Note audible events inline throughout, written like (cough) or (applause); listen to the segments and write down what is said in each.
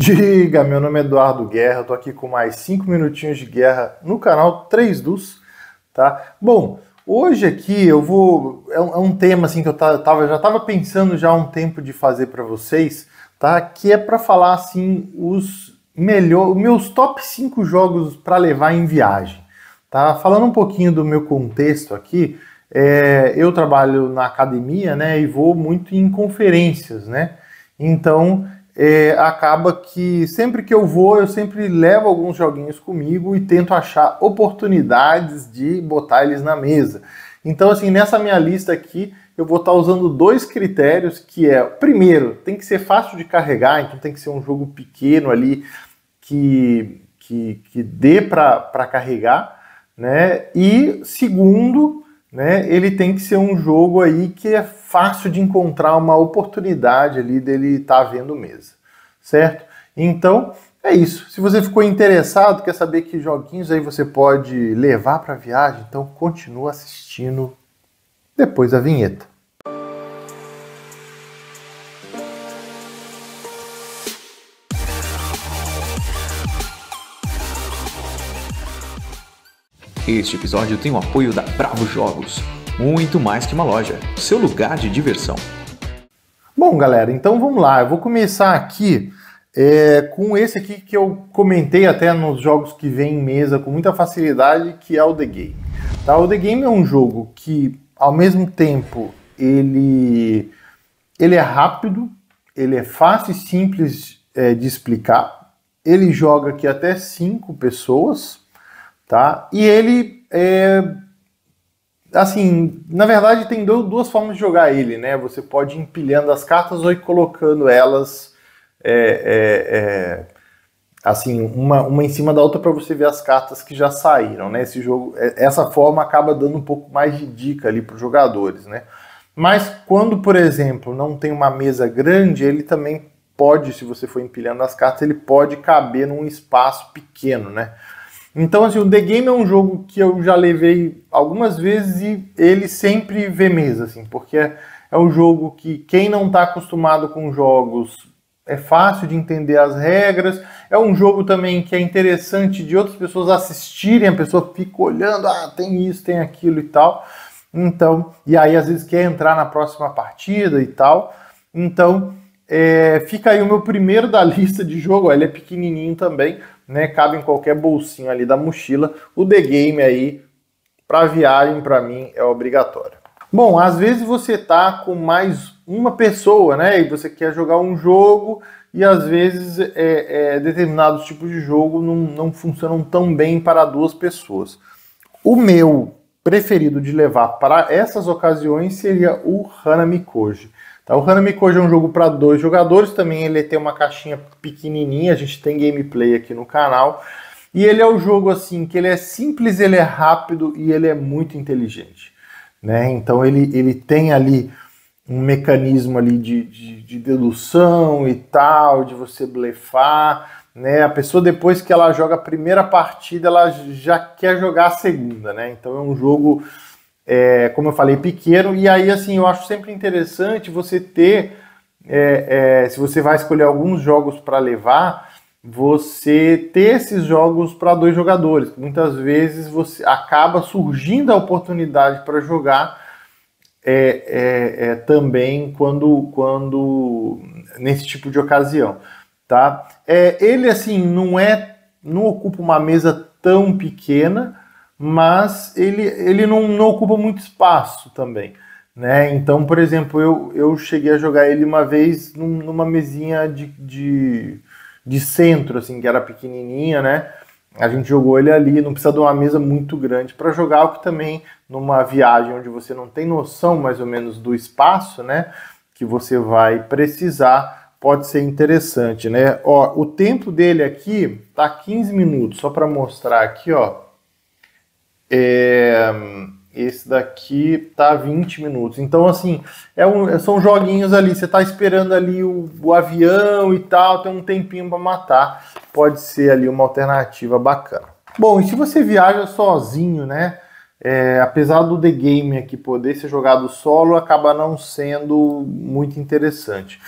Diga, meu nome é Eduardo Guerra, tô aqui com mais 5 minutinhos de guerra no canal 3 dos, tá? Bom, hoje aqui eu vou é um, é um tema assim que eu tava, já tava pensando já há um tempo de fazer para vocês, tá? Que é para falar assim os melhor, meus top 5 jogos para levar em viagem, tá? Falando um pouquinho do meu contexto aqui, é, eu trabalho na academia, né, e vou muito em conferências, né? Então, é, acaba que sempre que eu vou, eu sempre levo alguns joguinhos comigo e tento achar oportunidades de botar eles na mesa. Então, assim, nessa minha lista aqui, eu vou estar tá usando dois critérios, que é, primeiro, tem que ser fácil de carregar, então tem que ser um jogo pequeno ali que, que, que dê para carregar, né? E segundo, né? Ele tem que ser um jogo aí que é fácil de encontrar uma oportunidade ali dele estar tá vendo mesa, certo? Então é isso. Se você ficou interessado, quer saber que joguinhos aí você pode levar para viagem, então continua assistindo depois da vinheta. Este episódio tem o apoio da Bravo Jogos, muito mais que uma loja, seu lugar de diversão. Bom, galera, então vamos lá. Eu vou começar aqui é, com esse aqui que eu comentei até nos jogos que vem em mesa com muita facilidade, que é o The Game. Tá? O The Game é um jogo que, ao mesmo tempo, ele, ele é rápido, ele é fácil e simples é, de explicar. Ele joga aqui até cinco pessoas, tá? E ele é, assim, na verdade tem duas formas de jogar ele, né? Você pode ir empilhando as cartas ou ir colocando elas é, é, é assim uma, uma em cima da outra para você ver as cartas que já saíram, né? Esse jogo, é, essa forma acaba dando um pouco mais de dica ali para os jogadores, né? Mas quando, por exemplo, não tem uma mesa grande, ele também pode, se você for empilhando as cartas, ele pode caber num espaço pequeno, né? Então, assim, o The Game é um jogo que eu já levei algumas vezes e ele sempre vê mesa, assim, porque é, é um jogo que quem não está acostumado com jogos é fácil de entender as regras. É um jogo também que é interessante de outras pessoas assistirem, a pessoa fica olhando, ah, tem isso, tem aquilo e tal. Então, e aí às vezes quer entrar na próxima partida e tal. Então, é, fica aí o meu primeiro da (laughs) lista de jogo. Ele é pequenininho também, né? Cabe em qualquer bolsinho ali da mochila. O The Game aí, para viagem, para mim, é obrigatório. Bom, às vezes você tá com mais uma pessoa, né? E você quer jogar um jogo e às vezes é, é, determinados tipos de jogo não, não funcionam tão bem para duas pessoas. O meu preferido de levar para essas ocasiões seria o Hanami Koji. Tá, o Hanami Koji é um jogo para dois jogadores, também ele tem uma caixinha pequenininha, a gente tem gameplay aqui no canal. E ele é um jogo assim que ele é simples, ele é rápido e ele é muito inteligente, né? Então ele, ele tem ali um mecanismo ali de, de, de dedução e tal, de você blefar, né? A pessoa depois que ela joga a primeira partida, ela já quer jogar a segunda, né? Então é um jogo é, como eu falei, pequeno. E aí, assim, eu acho sempre interessante você ter, é, é, se você vai escolher alguns jogos para levar, você ter esses jogos para dois jogadores. Muitas vezes você acaba surgindo a oportunidade para jogar é, é, é, também quando, quando nesse tipo de ocasião, tá? ele assim não é, não ocupa uma mesa tão pequena mas ele, ele não, não ocupa muito espaço também. Né? Então, por exemplo, eu, eu cheguei a jogar ele uma vez num, numa mesinha de, de, de, centro, assim, que era pequenininha, né? A gente jogou ele ali, não precisa de uma mesa muito grande para jogar, o que também numa viagem onde você não tem noção mais ou menos do espaço, né? Que você vai precisar, pode ser interessante, né? Ó, o tempo dele aqui tá 15 minutos, só para mostrar aqui, ó. É, esse daqui tá 20 minutos. Então, assim, é um, são joguinhos ali. Você tá esperando ali o, o avião e tal, tem um tempinho para matar. Pode ser ali uma alternativa bacana. Bom, e se você viaja sozinho, né? É, apesar do The Game aqui poder ser jogado solo, acaba não sendo muito interessante.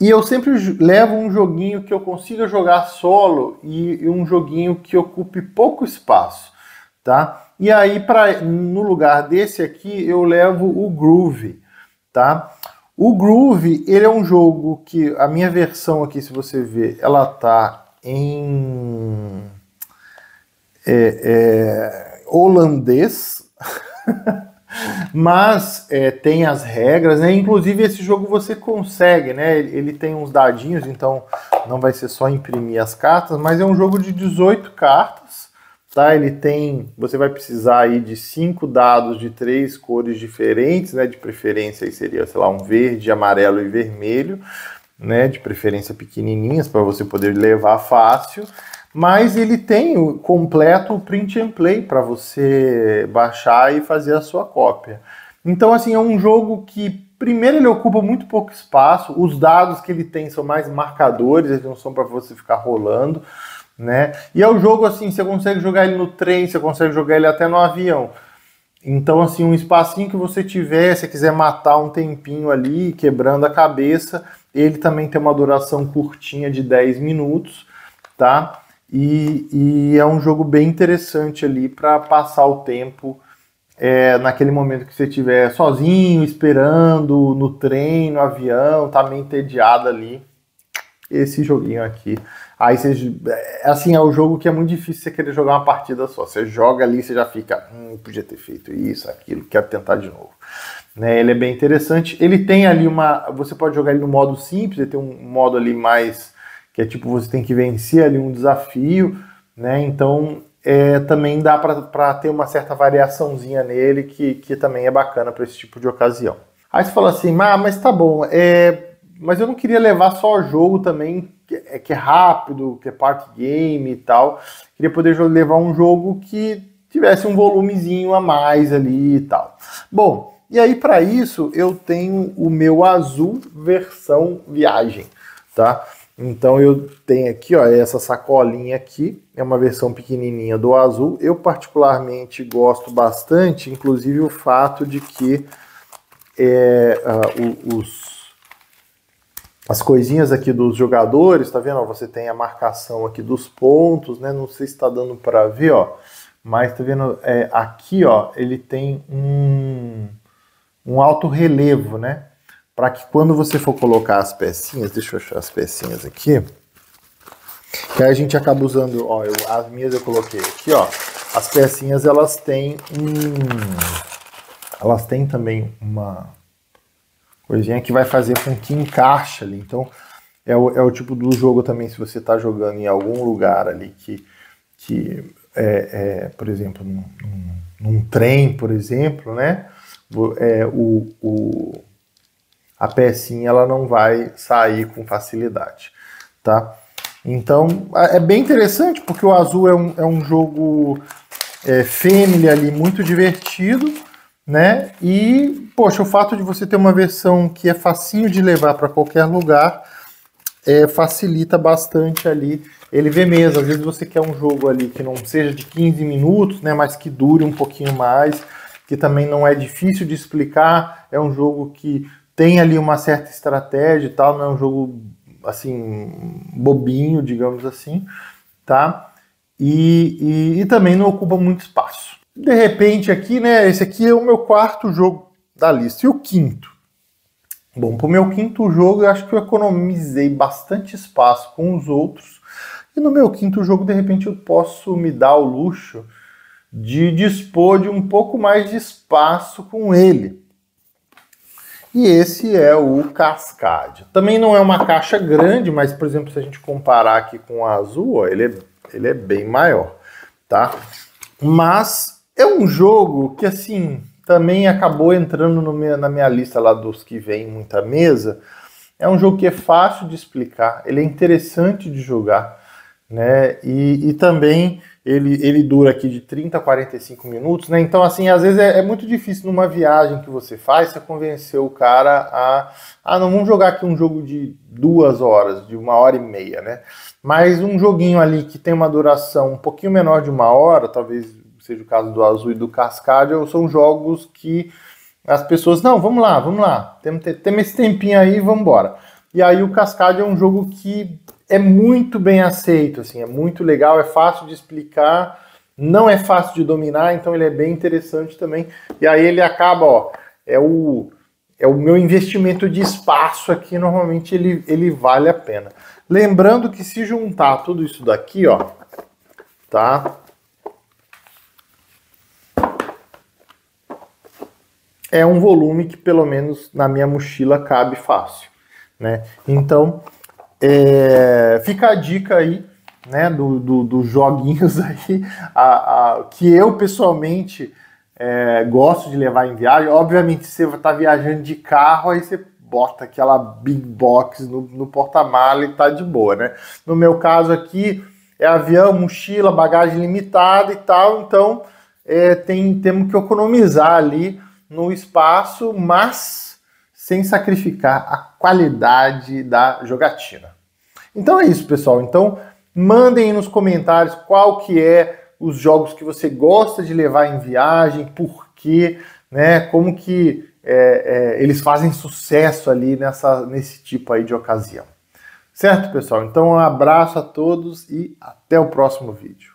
E eu sempre levo um joguinho que eu consiga jogar solo e, e um joguinho que ocupe pouco espaço, tá? E aí, pra, no lugar desse aqui, eu levo o Groove, tá? O Groove, ele é um jogo que a minha versão aqui, se você ver, ela tá em é, é, holandês, (laughs) mas é, tem as regras, né? Inclusive esse jogo você consegue, né? Ele tem uns dadinhos, então não vai ser só imprimir as cartas, mas é um jogo de 18 cartas tá? Ele tem, você vai precisar aí de cinco dados de três cores diferentes, né? De preferência aí seria, sei lá, um verde, amarelo e vermelho, né? De preferência pequenininhas para você poder levar fácil. Mas ele tem o completo print and play para você baixar e fazer a sua cópia. Então assim é um jogo que Primeiro, ele ocupa muito pouco espaço. Os dados que ele tem são mais marcadores, eles não são para você ficar rolando né? E é o um jogo assim, você consegue jogar ele no trem, você consegue jogar ele até no avião. Então, assim, um espacinho que você tiver, se quiser matar um tempinho ali, quebrando a cabeça, ele também tem uma duração curtinha de 10 minutos, tá? E, e é um jogo bem interessante ali para passar o tempo é, naquele momento que você estiver sozinho, esperando, no trem, no avião, tá meio entediado ali. Esse joguinho aqui Aí você. É, assim, é um jogo que é muito difícil você querer jogar uma partida só. Você joga ali, você já fica. Hum, podia ter feito isso, aquilo, quero tentar de novo. Né, ele é bem interessante. Ele tem ali uma. Você pode jogar ele no modo simples, ele tem um modo ali mais. que é tipo você tem que vencer ali um desafio, né? Então é, também dá para ter uma certa variaçãozinha nele que, que também é bacana para esse tipo de ocasião. Aí você fala assim, ah, mas tá bom, é, mas eu não queria levar só o jogo também que é, que é rápido, que é party game e tal. Queria poder levar um jogo que tivesse um volumezinho a mais ali e tal. Bom, e aí para isso eu tenho o meu azul versão viagem, tá? Então eu tenho aqui, ó, essa sacolinha aqui, é uma versão pequenininha do azul. Eu particularmente gosto bastante, inclusive o fato de que é, uh, os as coisinhas aqui dos jogadores, tá vendo? você tem a marcação aqui dos pontos, né? Não sei se está dando para ver, ó. Mas tá vendo? É, aqui, ó, ele tem um, um alto relevo, né? Para que quando você for colocar as pecinhas, deixa eu achar as pecinhas aqui. Que aí a gente acaba usando, ó, eu, as minhas eu coloquei aqui, ó. As pecinhas elas têm um, elas têm também uma Coisinha que vai fazer com que encaixe ali. Então, é o, é o tipo do jogo também, se você está jogando em algum lugar ali que, que é, é por exemplo, num, num, trem, por exemplo, né? É, o, o, a pecinha ela não vai sair com facilidade, tá? Então, é bem interessante, porque o azul é um, é um jogo é, fêmea ali, muito divertido, né? E, poxa, o fato de você ter uma versão que é facinho de levar para qualquer lugar é, facilita bastante ali ele vê mesmo. Às vezes você quer um jogo ali que não seja de 15 minutos, né? Mas que dure um pouquinho mais, que também não é difícil de explicar. É um jogo que tem ali uma certa estratégia e tal, não é um jogo assim bobinho, digamos assim, tá? E, e, e também não ocupa muito espaço de repente aqui, né? Esse aqui é o meu quarto jogo da lista. E o quinto? Bom, para o meu quinto jogo, eu acho que eu economizei bastante espaço com os outros. E no meu quinto jogo, de repente, eu posso me dar o luxo de dispor de um pouco mais de espaço com ele. E esse é o Cascade. Também não é uma caixa grande, mas, por exemplo, se a gente comparar aqui com o azul, ó, ele, é, ele é bem maior, tá? Mas é um jogo que, assim, também acabou entrando meu, na minha lista lá dos que vem muita mesa. É um jogo que é fácil de explicar, ele é interessante de jogar, né? E, e também ele, ele dura aqui de 30 a 45 minutos, né? Então, assim, às vezes é, é muito difícil numa viagem que você faz você convencer o cara a. Ah, não vamos jogar aqui um jogo de duas horas, de uma hora e meia, né? Mas um joguinho ali que tem uma duração um pouquinho menor de uma hora, talvez seja o caso do Azul e do Cascadio, são jogos que as pessoas, não, vamos lá, vamos lá, temos, temos esse tempinho aí, vamos embora. E aí o Cascadia é um jogo que é muito bem aceito, assim, é muito legal, é fácil de explicar, não é fácil de dominar, então ele é bem interessante também. E aí ele acaba, ó, é o é o meu investimento de espaço aqui, normalmente ele, ele vale a pena. Lembrando que se juntar tudo isso daqui, ó, tá? é um volume que, pelo menos na minha mochila, cabe fácil. Né? Então, é, fica a dica aí né, dos do, do joguinhos (laughs) aí, a, a, que eu pessoalmente é, gosto de levar em viagem. Obviamente, você está viajando de carro, aí você bota aquela big box no, no porta-mala e tá de boa, né? No meu caso aqui, é avião, mochila, bagagem limitada e tal, então é, tem, temos que economizar ali no espaço, mas sem sacrificar a qualidade da jogatina. Então é isso, pessoal. Então mandem nos comentários qual que é os jogos que você gosta de levar em viagem, por quê, né? Como que é, é, eles fazem sucesso ali nessa, nesse tipo aí de ocasião. Certo, pessoal? Então, um abraço a todos e até o próximo vídeo.